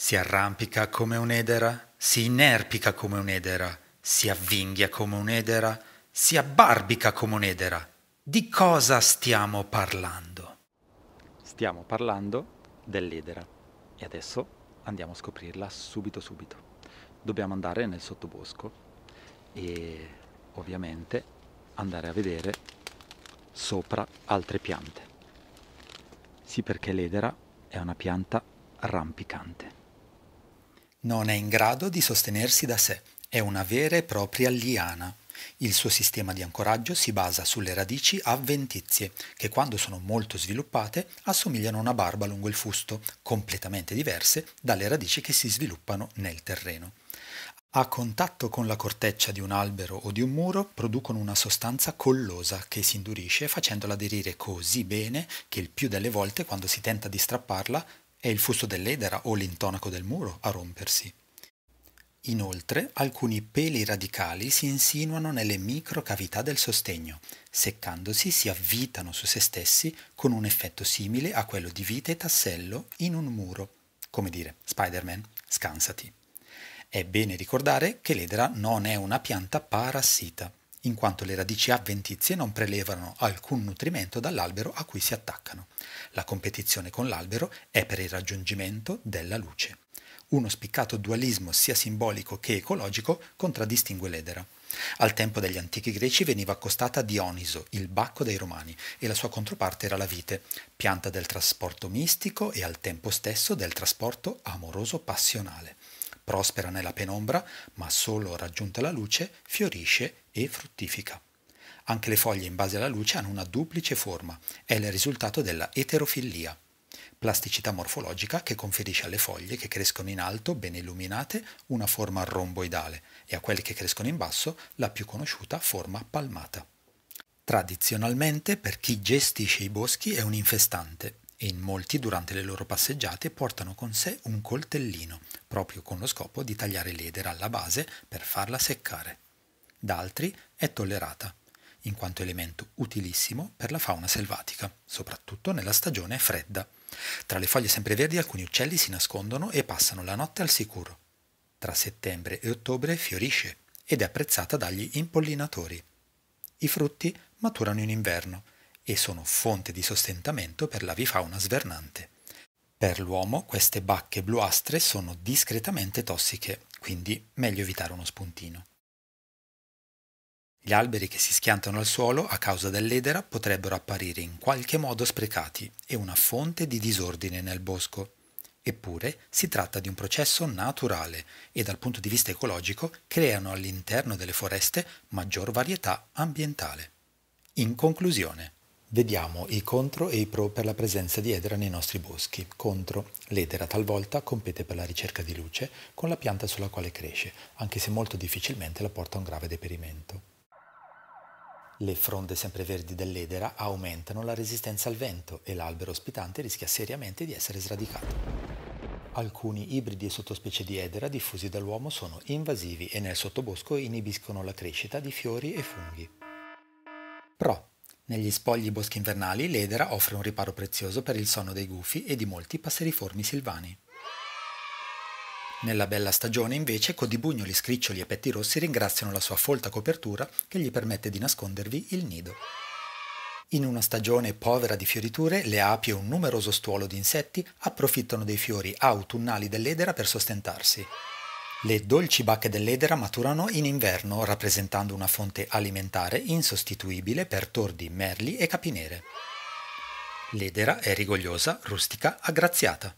Si arrampica come un'edera, si inerpica come un'edera, si avvinghia come un'edera, si abbarbica come un'edera. Di cosa stiamo parlando? Stiamo parlando dell'edera e adesso andiamo a scoprirla subito subito. Dobbiamo andare nel sottobosco e ovviamente andare a vedere sopra altre piante. Sì perché l'edera è una pianta rampicante. Non è in grado di sostenersi da sé, è una vera e propria liana. Il suo sistema di ancoraggio si basa sulle radici avventizie, che quando sono molto sviluppate assomigliano a una barba lungo il fusto, completamente diverse dalle radici che si sviluppano nel terreno. A contatto con la corteccia di un albero o di un muro producono una sostanza collosa che si indurisce facendola aderire così bene che il più delle volte quando si tenta di strapparla è il fusto dell'edera o l'intonaco del muro a rompersi. Inoltre, alcuni peli radicali si insinuano nelle microcavità del sostegno. Seccandosi si avvitano su se stessi con un effetto simile a quello di vite e tassello in un muro. Come dire, Spider-Man, scansati. È bene ricordare che l'edera non è una pianta parassita in quanto le radici avventizie non prelevano alcun nutrimento dall'albero a cui si attaccano. La competizione con l'albero è per il raggiungimento della luce. Uno spiccato dualismo sia simbolico che ecologico contraddistingue l'edera. Al tempo degli antichi greci veniva accostata Dioniso, il bacco dei romani, e la sua controparte era la vite, pianta del trasporto mistico e al tempo stesso del trasporto amoroso passionale prospera nella penombra, ma solo raggiunta la luce fiorisce e fruttifica. Anche le foglie in base alla luce hanno una duplice forma, è il risultato della eterofillia, plasticità morfologica che conferisce alle foglie che crescono in alto, ben illuminate, una forma romboidale e a quelle che crescono in basso la più conosciuta forma palmata. Tradizionalmente per chi gestisce i boschi è un infestante, e in molti durante le loro passeggiate portano con sé un coltellino, proprio con lo scopo di tagliare l'edera alla base per farla seccare. Da altri è tollerata, in quanto elemento utilissimo per la fauna selvatica, soprattutto nella stagione fredda. Tra le foglie sempreverdi alcuni uccelli si nascondono e passano la notte al sicuro. Tra settembre e ottobre fiorisce ed è apprezzata dagli impollinatori. I frutti maturano in inverno, e sono fonte di sostentamento per l'avifauna svernante. Per l'uomo queste bacche bluastre sono discretamente tossiche, quindi meglio evitare uno spuntino. Gli alberi che si schiantano al suolo a causa dell'edera potrebbero apparire in qualche modo sprecati e una fonte di disordine nel bosco. Eppure si tratta di un processo naturale e dal punto di vista ecologico creano all'interno delle foreste maggior varietà ambientale. In conclusione, Vediamo i contro e i pro per la presenza di edera nei nostri boschi. Contro. L'edera talvolta compete per la ricerca di luce con la pianta sulla quale cresce, anche se molto difficilmente la porta a un grave deperimento. Le fronde sempreverdi dell'edera aumentano la resistenza al vento e l'albero ospitante rischia seriamente di essere sradicato. Alcuni ibridi e sottospecie di edera diffusi dall'uomo sono invasivi e nel sottobosco inibiscono la crescita di fiori e funghi. Pro. Negli spogli boschi invernali l'edera offre un riparo prezioso per il sonno dei gufi e di molti passeriformi silvani. Nella bella stagione invece codibugnoli, scriccioli e petti rossi ringraziano la sua folta copertura che gli permette di nascondervi il nido. In una stagione povera di fioriture, le api e un numeroso stuolo di insetti approfittano dei fiori autunnali dell'edera per sostentarsi. Le dolci bacche dell'edera maturano in inverno, rappresentando una fonte alimentare insostituibile per tordi, merli e capinere. L'edera è rigogliosa, rustica, aggraziata.